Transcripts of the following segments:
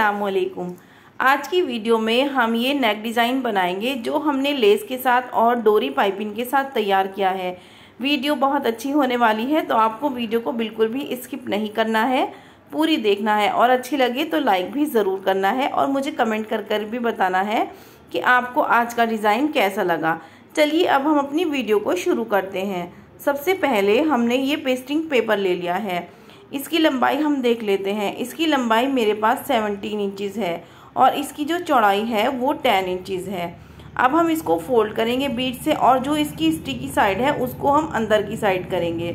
असलकुम आज की वीडियो में हम ये नेक डिज़ाइन बनाएंगे जो हमने लेस के साथ और डोरी पाइपिंग के साथ तैयार किया है वीडियो बहुत अच्छी होने वाली है तो आपको वीडियो को बिल्कुल भी स्किप नहीं करना है पूरी देखना है और अच्छी लगे तो लाइक भी ज़रूर करना है और मुझे कमेंट कर कर भी बताना है कि आपको आज का डिज़ाइन कैसा लगा चलिए अब हम अपनी वीडियो को शुरू करते हैं सबसे पहले हमने ये पेस्टिंग पेपर ले लिया है इसकी लंबाई हम देख लेते हैं इसकी लंबाई मेरे पास सेवनटीन इंचज़ है और इसकी जो चौड़ाई है वो टेन इंचज़ है अब हम इसको फोल्ड करेंगे बीट से और जो इसकी स्टिकी साइड है उसको हम अंदर की साइड करेंगे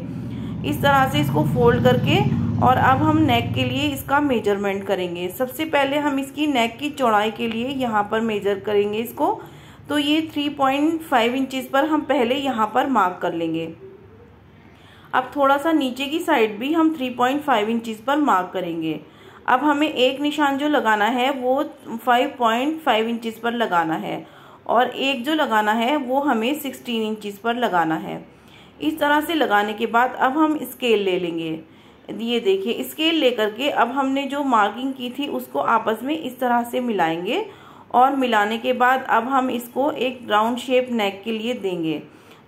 इस तरह से इसको फोल्ड करके और अब हम नेक के लिए इसका मेजरमेंट करेंगे सबसे पहले हम इसकी नेक की चौड़ाई के लिए यहाँ पर मेजर करेंगे इसको तो ये 3.5 पॉइंट इंचज़ पर हम पहले यहाँ पर मार्क कर लेंगे अब थोड़ा सा नीचे की साइड भी हम 3.5 पॉइंट पर मार्क करेंगे अब हमें एक निशान जो लगाना है वो 5.5 पॉइंट पर लगाना है और एक जो लगाना है वो हमें 16 इंचज़ पर लगाना है इस तरह से लगाने के बाद अब हम स्केल ले लेंगे ये देखिए स्केल लेकर के अब हमने जो मार्किंग की थी उसको आपस में इस तरह से मिलाएंगे और मिलाने के बाद अब हम इसको एक राउंड शेप नेक के लिए देंगे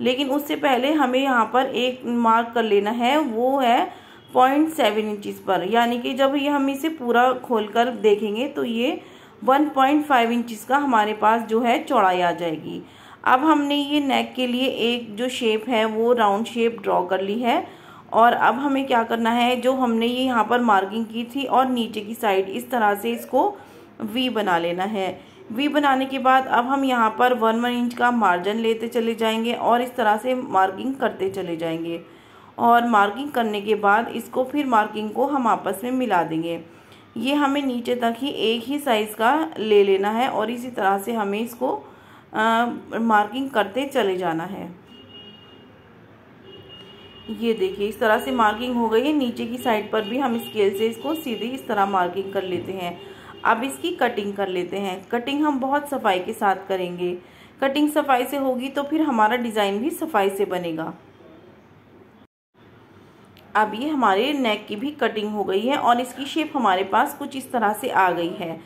लेकिन उससे पहले हमें यहाँ पर एक मार्क कर लेना है वो है पॉइंट सेवन इंचिस पर यानी कि जब ये हम इसे पूरा खोल कर देखेंगे तो ये वन पॉइंट फाइव इंचिस का हमारे पास जो है चौड़ाई आ जाएगी अब हमने ये नेक के लिए एक जो शेप है वो राउंड शेप ड्रॉ कर ली है और अब हमें क्या करना है जो हमने ये यहाँ पर मार्किंग की थी और नीचे की साइड इस तरह से इसको वी बना लेना है वी बनाने के बाद अब हम यहाँ पर वन वन इंच का मार्जिन लेते चले जाएंगे और इस तरह से मार्किंग करते चले जाएंगे और मार्किंग करने के बाद इसको फिर मार्किंग को हम आपस में मिला देंगे ये हमें नीचे तक ही एक ही साइज़ का ले लेना है और इसी तरह से हमें इसको आ, मार्किंग करते चले जाना है ये देखिए इस तरह से मार्किंग हो गई है नीचे की साइड पर भी हम स्केल से इसको सीधे इस तरह मार्किंग कर लेते हैं अब इसकी कटिंग कर लेते हैं कटिंग हम बहुत सफाई के साथ करेंगे कटिंग सफाई से होगी तो फिर हमारा डिज़ाइन भी सफाई से बनेगा अब ये हमारे नेक की भी कटिंग हो गई है और इसकी शेप हमारे पास कुछ इस तरह से आ गई है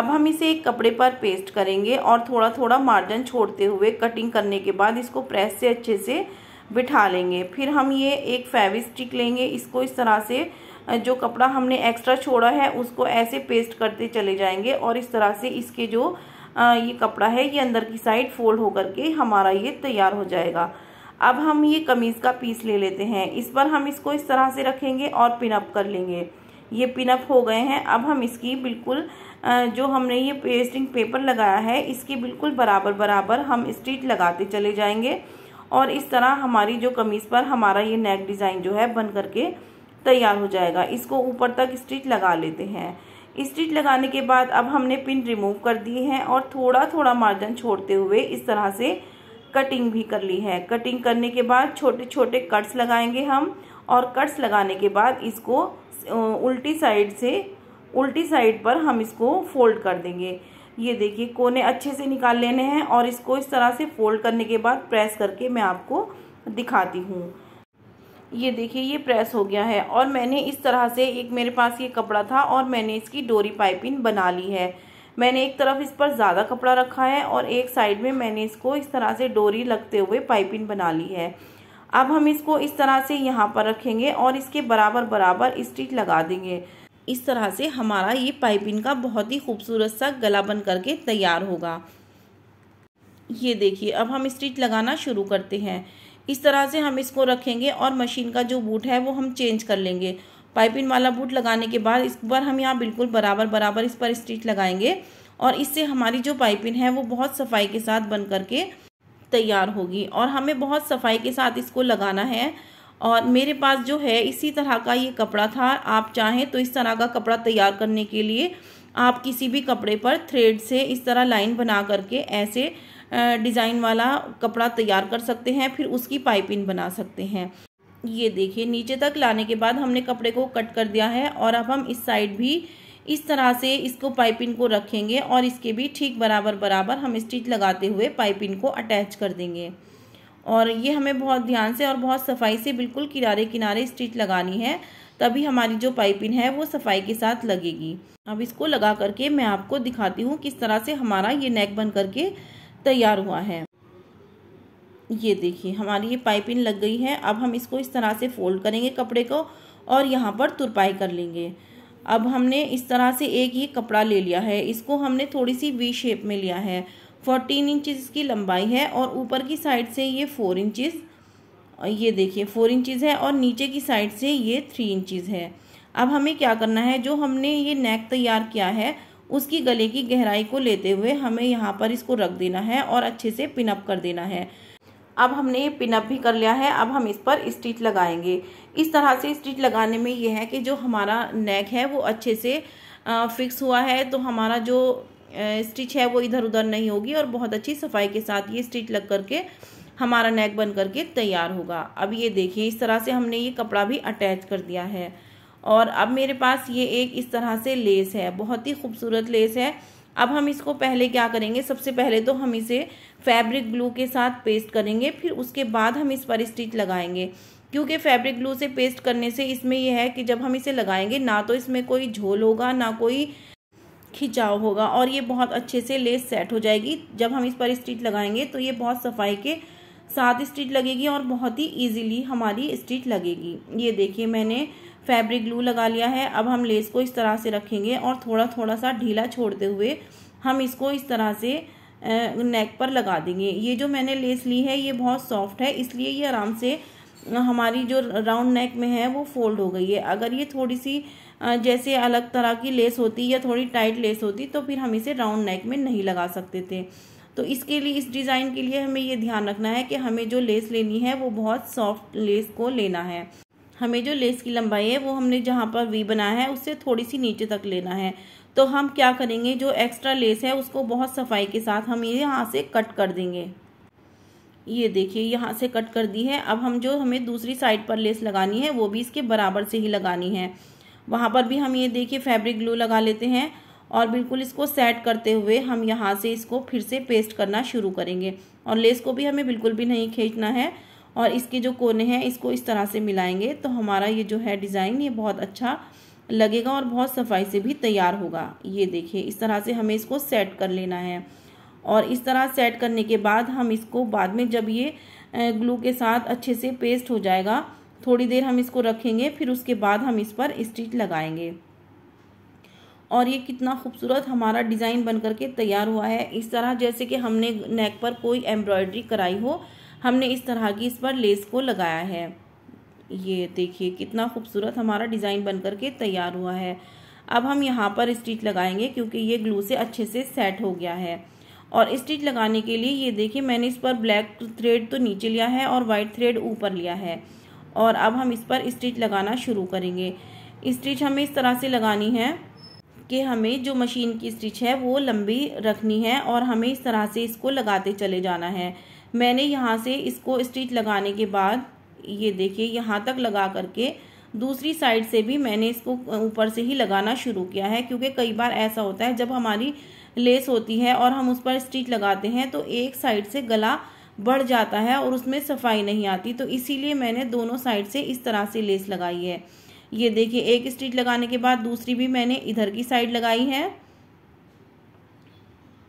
अब हम इसे एक कपड़े पर पेस्ट करेंगे और थोड़ा थोड़ा मार्जिन छोड़ते हुए कटिंग करने के बाद इसको प्रेस से अच्छे से बिठा लेंगे फिर हम ये एक फेविस्टिक लेंगे इसको इस तरह से जो कपड़ा हमने एक्स्ट्रा छोड़ा है उसको ऐसे पेस्ट करते चले जाएंगे और इस तरह से इसके जो ये कपड़ा है ये अंदर की साइड फोल्ड होकर के हमारा ये तैयार हो जाएगा अब हम ये कमीज़ का पीस ले लेते हैं इस पर हम इसको इस तरह से रखेंगे और पिनअप कर लेंगे ये पिनअप हो गए हैं अब हम इसकी बिल्कुल जो हमने ये पेस्टिंग पेपर लगाया है इसके बिल्कुल बराबर बराबर हम स्ट्रीट लगाते चले जाएंगे और इस तरह हमारी जो कमीज़ पर हमारा ये नेक डिज़ाइन जो है बन करके तैयार हो जाएगा इसको ऊपर तक स्टिच लगा लेते हैं स्टिच लगाने के बाद अब हमने पिन रिमूव कर दिए हैं और थोड़ा थोड़ा मार्जिन छोड़ते हुए इस तरह से कटिंग भी कर ली है कटिंग करने के बाद छोटे छोटे कट्स लगाएंगे हम और कट्स लगाने के बाद इसको उल्टी साइड से उल्टी साइड पर हम इसको फोल्ड कर देंगे ये देखिए कोने अच्छे से निकाल लेने हैं और इसको इस तरह से फोल्ड करने के बाद प्रेस करके मैं आपको दिखाती हूँ ये देखिए ये प्रेस हो गया है और मैंने इस तरह से एक मेरे पास ये कपड़ा था और मैंने इसकी डोरी पाइपिंग बना ली है मैंने एक तरफ इस पर ज़्यादा कपड़ा रखा है और एक साइड में मैंने इसको इस तरह से डोरी लगते हुए पाइपिंग बना ली है अब हम इसको इस तरह से यहाँ पर रखेंगे और इसके बराबर बराबर स्टिच लगा देंगे इस तरह से हमारा ये पाइपिंग का बहुत ही खूबसूरत सा गला बन करके तैयार होगा ये देखिए अब हम स्टिच लगाना शुरू करते हैं इस तरह से हम इसको रखेंगे और मशीन का जो बूट है वो हम चेंज कर लेंगे पाइपिंग वाला बूट लगाने के बाद इस बार हम यहाँ बिल्कुल बराबर बराबर इस पर स्टिच लगाएंगे और इससे हमारी जो पाइपिंग है वो बहुत सफाई के साथ बन करके तैयार होगी और हमें बहुत सफाई के साथ इसको लगाना है और मेरे पास जो है इसी तरह का ये कपड़ा था आप चाहें तो इस तरह का कपड़ा तैयार करने के लिए आप किसी भी कपड़े पर थ्रेड से इस तरह लाइन बना करके ऐसे डिज़ाइन वाला कपड़ा तैयार कर सकते हैं फिर उसकी पाइपिंग बना सकते हैं ये देखिए नीचे तक लाने के बाद हमने कपड़े को कट कर दिया है और अब हम इस साइड भी इस तरह से इसको पाइपिंग को रखेंगे और इसके भी ठीक बराबर बराबर हम स्टिच लगाते हुए पाइपिंग को अटैच कर देंगे और ये हमें बहुत ध्यान से और बहुत सफाई से बिल्कुल किनारे किनारे स्टिच लगानी है तभी हमारी जो पाइपिंग है वो सफाई के साथ लगेगी अब इसको लगा करके मैं आपको दिखाती हूँ किस तरह से हमारा ये नेक बन करके तैयार हुआ है ये देखिए हमारी ये पाइपिंग लग गई है अब हम इसको इस तरह से फोल्ड करेंगे कपड़े को और यहाँ पर तुरपाई कर लेंगे अब हमने इस तरह से एक ये कपड़ा ले लिया है इसको हमने थोड़ी सी वी शेप में लिया है फोर्टीन इंचज़ की लंबाई है और ऊपर की साइड से ये फोर इंचज़ ये देखिए फोर इंचज़ है और नीचे की साइड से ये थ्री इंचज़ है अब हमें क्या करना है जो हमने ये नेक तैयार किया है उसकी गले की गहराई को लेते हुए हमें यहाँ पर इसको रख देना है और अच्छे से पिनअप कर देना है अब हमने ये पिनअप भी कर लिया है अब हम इस पर स्टिच लगाएंगे इस तरह से स्टिच लगाने में ये है कि जो हमारा नेक है वो अच्छे से फिक्स हुआ है तो हमारा जो स्टिच है वो इधर उधर नहीं होगी और बहुत अच्छी सफाई के साथ ये स्टिच लग करके हमारा नेक बन करके तैयार होगा अब ये देखिए इस तरह से हमने ये कपड़ा भी अटैच कर दिया है और अब मेरे पास ये एक इस तरह से लेस है बहुत ही खूबसूरत लेस है अब हम इसको पहले क्या करेंगे सबसे पहले तो हम इसे फैब्रिक ग्लू के साथ पेस्ट करेंगे फिर उसके बाद हम इस पर स्टिच लगाएंगे क्योंकि फैब्रिक ग्लू से पेस्ट करने से इसमें यह है कि जब हम इसे लगाएंगे ना तो इसमें कोई झोल होगा ना कोई खिंचाव होगा और ये बहुत अच्छे से लेस सेट हो जाएगी जब हम इस पर स्टिच लगाएंगे तो ये बहुत सफाई के साथ स्टिच लगेगी और बहुत ही ईजिली हमारी स्टिच लगेगी ये देखिए मैंने फैब्रिक ग्लू लगा लिया है अब हम लेस को इस तरह से रखेंगे और थोड़ा थोड़ा सा ढीला छोड़ते हुए हम इसको इस तरह से नेक पर लगा देंगे ये जो मैंने लेस ली है ये बहुत सॉफ्ट है इसलिए ये आराम से हमारी जो राउंड नेक में है वो फोल्ड हो गई है अगर ये थोड़ी सी जैसे अलग तरह की लेस होती या थोड़ी टाइट लेस होती तो फिर हम इसे राउंड नेक में नहीं लगा सकते थे तो इसके लिए इस डिज़ाइन के लिए हमें ये ध्यान रखना है कि हमें जो लेस लेनी है वो बहुत सॉफ्ट लेस को लेना है हमें जो लेस की लंबाई है वो हमने जहाँ पर वी बनाया है उससे थोड़ी सी नीचे तक लेना है तो हम क्या करेंगे जो एक्स्ट्रा लेस है उसको बहुत सफाई के साथ हम ये यहाँ से कट कर देंगे ये देखिए यहाँ से कट कर दी है अब हम जो हमें दूसरी साइड पर लेस लगानी है वो भी इसके बराबर से ही लगानी है वहाँ पर भी हम ये देखिए फैब्रिक ग्लू लगा लेते हैं और बिल्कुल इसको सेट करते हुए हम यहाँ से इसको फिर से पेस्ट करना शुरू करेंगे और लेस को भी हमें बिल्कुल भी नहीं खींचना है और इसके जो कोने हैं इसको इस तरह से मिलाएंगे तो हमारा ये जो है डिज़ाइन ये बहुत अच्छा लगेगा और बहुत सफाई से भी तैयार होगा ये देखिए इस तरह से हमें इसको सेट कर लेना है और इस तरह सेट करने के बाद हम इसको बाद में जब ये ग्लू के साथ अच्छे से पेस्ट हो जाएगा थोड़ी देर हम इसको रखेंगे फिर उसके बाद हम इस पर स्टिच लगाएंगे और ये कितना खूबसूरत हमारा डिज़ाइन बन करके तैयार हुआ है इस तरह जैसे कि हमने नेक पर कोई एम्ब्रॉयड्री कराई हो हमने इस तरह की इस पर लेस को लगाया है ये देखिए कितना खूबसूरत हमारा डिज़ाइन बन करके के तैयार हुआ है अब हम यहाँ पर स्टिच लगाएंगे क्योंकि ये ग्लू से अच्छे से सेट हो गया है और स्टिच लगाने के लिए ये देखिए मैंने इस पर ब्लैक थ्रेड तो नीचे लिया है और वाइट थ्रेड ऊपर लिया है और अब हम इस पर स्टिच लगाना शुरू करेंगे स्टिच हमें इस तरह से लगानी है कि हमें जो मशीन की स्टिच है वो लंबी रखनी है और हमें इस तरह से इसको लगाते चले जाना है मैंने यहाँ से इसको स्टिच लगाने के बाद ये देखिए यहाँ तक लगा करके दूसरी साइड से भी मैंने इसको ऊपर से ही लगाना शुरू किया है क्योंकि कई बार ऐसा होता है जब हमारी लेस होती है और हम उस पर स्टिच लगाते हैं तो एक साइड से गला बढ़ जाता है और उसमें सफाई नहीं आती तो इसीलिए मैंने दोनों साइड से इस तरह से लेस लगाई है ये देखिए एक स्टिच लगाने के बाद दूसरी भी मैंने इधर की साइड लगाई है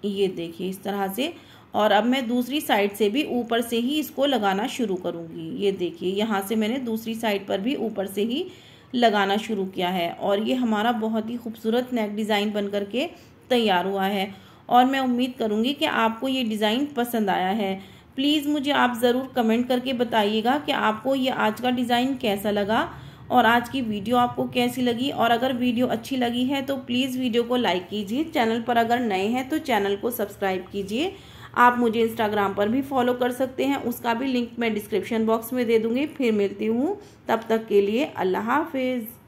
ये देखिए इस तरह से और अब मैं दूसरी साइड से भी ऊपर से ही इसको लगाना शुरू करूँगी ये देखिए यहाँ से मैंने दूसरी साइड पर भी ऊपर से ही लगाना शुरू किया है और ये हमारा बहुत ही खूबसूरत नेक डिज़ाइन बन कर के तैयार हुआ है और मैं उम्मीद करूँगी कि आपको ये डिज़ाइन पसंद आया है प्लीज़ मुझे आप ज़रूर कमेंट करके बताइएगा कि आपको ये आज का डिज़ाइन कैसा लगा और आज की वीडियो आपको कैसी लगी और अगर वीडियो अच्छी लगी है तो प्लीज़ वीडियो को लाइक कीजिए चैनल पर अगर नए हैं तो चैनल को सब्सक्राइब कीजिए आप मुझे इंस्टाग्राम पर भी फॉलो कर सकते हैं उसका भी लिंक मैं डिस्क्रिप्शन बॉक्स में दे दूँगी फिर मिलती हूँ तब तक के लिए अल्लाह हाफिज़